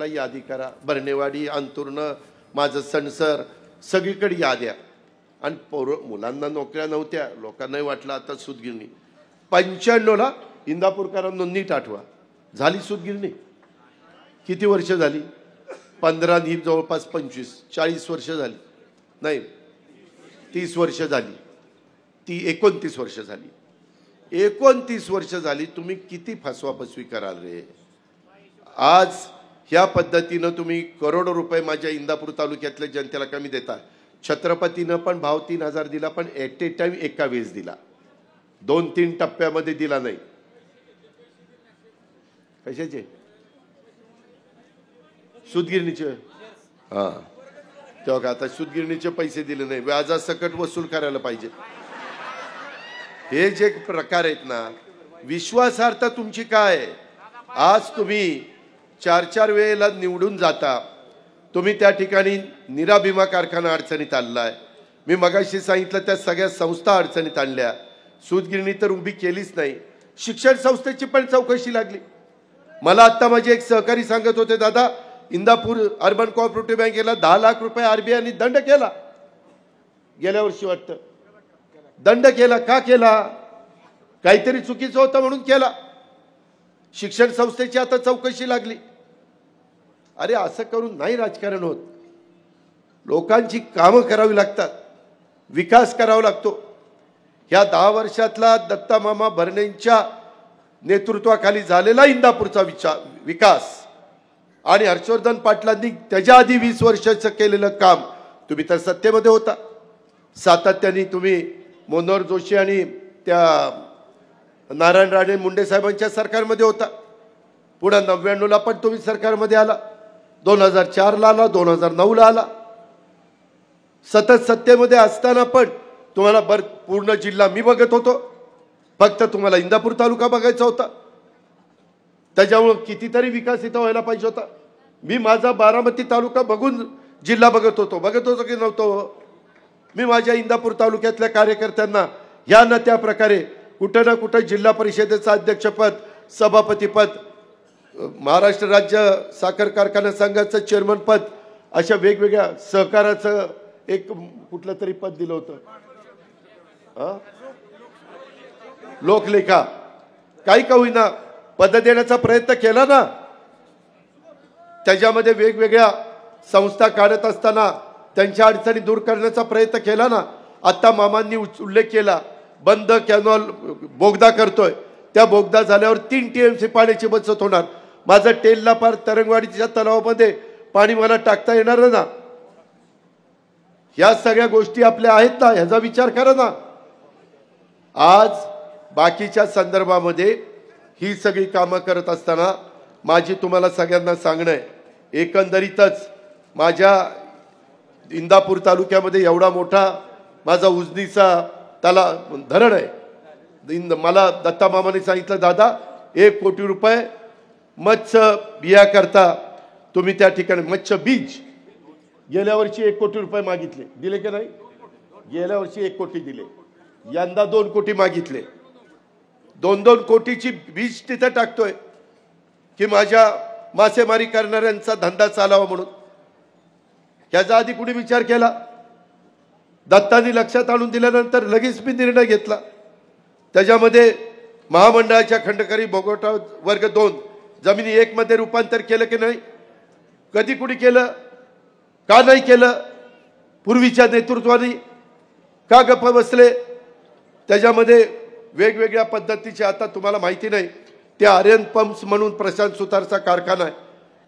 यादी करा बरणेवाडी अंतुर्ण माझं सणसर सगळीकडे याद्या आणि पोर मुलांना नोकऱ्या नव्हत्या लोकांनाही वाटलं आता सुदगिरणी पंच्याण्णवला इंदापूरकरांना नीट आठवा झाली सुदगिरणी किती वर्ष झाली पंधरा ही जवळपास पंचवीस चाळीस वर्ष झाली नाही तीस वर्ष झाली ती एकोणतीस वर्ष झाली एकोणतीस वर्ष झाली तुम्ही किती फसवाफसवी कराल रे आज ह्या पद्धतीनं तुम्ही करोडो रुपये माझ्या इंदापूर तालुक्यातल्या जनतेला कमी देता छत्रपतीनं पण भाव तीन हजार दिला पण एट ए टाईम एका वेळेस दिला दोन तीन टप्प्यामध्ये दिला नाही कशाचे सुदगिरणीचे हां तेव्हा आता सुदगिरणीचे पैसे दिले नाही व्याजासकट वसूल करायला पाहिजे हे जे प्रकार आहेत ना विश्वासार्थ तुमची काय आज तुम्ही चार चार वेळेला निवडून जाता तुम्ही त्या ठिकाणी निरा कारखाना अडचणीत आणला आहे मी मगाशी सांगितलं त्या सगळ्या संस्था अडचणीत आणल्या सूतगिरणी तर उभी केलीच नाही शिक्षण संस्थेची पण चौकशी लागली मला आत्ता माझे एक सहकारी सांगत होते दादा इंदापूर अर्बन कॉपरेटिव्ह बँकेला दहा लाख रुपये आरबीआयने दंड केला गेल्या वर्षी वाटतं दंड केला का केला काहीतरी चुकीचं होतं म्हणून केला शिक्षण संस्थेची आता चौकशी लागली अरे असं करून नाही राजकारण होत लोकांची कामं करावी लागतात विकास करावा लागतो ह्या दहा वर्षातला दत्तामामा भरणेंच्या नेतृत्वाखाली झालेला इंदापूरचा विचार विकास आणि हर्षवर्धन पाटलांनी त्याच्या आधी वीस वर्षाचं केलेलं काम तुम्ही तर सत्तेमध्ये होता सातत्याने तुम्ही मनोहर जोशी आणि त्या नारायण राणे मुंडे साहेबांच्या सरकारमध्ये होता पुन्हा नव्याण्णवला पण तुम्ही सरकारमध्ये आला दोन हजार चारला आला दोन हजार नऊला आला सतत सत्तेमध्ये असताना पण तुम्हाला बर पूर्ण जिल्हा मी बघत होतो फक्त तुम्हाला इंदापूर तालुका बघायचा होता त्याच्यामुळं कितीतरी विकास इथं व्हायला पाहिजे होता मी माझा बारामती तालुका बघून जिल्हा बघत होतो बघत होतो की नव्हतो हो. मी माझ्या इंदापूर तालुक्यातल्या कार्यकर्त्यांना या ना त्या प्रकारे कुठं ना कुठं जिल्हा परिषदेचं अध्यक्षपद सभापतीपद महाराष्ट्र राज्य साखर कारखाना संघाचं चेअरमन पद अशा वेगवेगळ्या सहकाराचं एक कुठलं तरी पद दिलं होतं लोकलेखा काही का होईना पद देण्याचा प्रयत्न केला ना त्याच्यामध्ये वेगवेगळ्या संस्था काढत असताना त्यांच्या अडचणी दूर करण्याचा प्रयत्न केला ना आता मामांनी उल्लेख केला बंद कॅनॉल बोगदा करतोय त्या बोगदा झाल्यावर तीन टी एम सी पाण्याची बचत होणार माझं टेलला पार तरंगवाडीच्या तलावामध्ये पाणी मला टाकता येणार ना ह्या सगळ्या गोष्टी आपल्या आहेत ना ह्याचा विचार करा ना आज बाकीच्या संदर्भामध्ये ही सगळी कामं करत असताना माझी तुम्हाला सगळ्यांना सांगणं आहे एकंदरीतच माझ्या इंदापूर तालुक्यामध्ये एवढा मोठा माझा उजनीचा त्याला धरण आहे मला दत्ता मामाने सांगितलं दादा एक कोटी रुपये मत्स्य करता तुम्ही त्या ठिकाणी मत्स्य बीज गेल्या वर्षी एक कोटी रुपये मागितले दिले की नाही गेल्या वर्षी एक कोटी दिले यंदा दोन कोटी मागितले दोन दोन कोटीची बीज तिथे टाकतोय की माझ्या मासेमारी करणाऱ्यांचा धंदा चालावा म्हणून याचा आधी कुणी विचार केला दत्तानी लक्षात आणून दिल्यानंतर लगेच मी निर्णय घेतला त्याच्यामध्ये महामंडळाच्या खंडकरी भोगवटा वर्ग दोन जमिनी एक एकमध्ये रूपांतर केलं की नाही कधी कुणी केलं का नाही केलं पूर्वीच्या नेतृत्वाने का गप्प बसले त्याच्यामध्ये वेगवेगळ्या पद्धतीचे आता तुम्हाला माहिती नाही ते आर्यन पंप्स म्हणून प्रशांत सुतारचा कारखाना आहे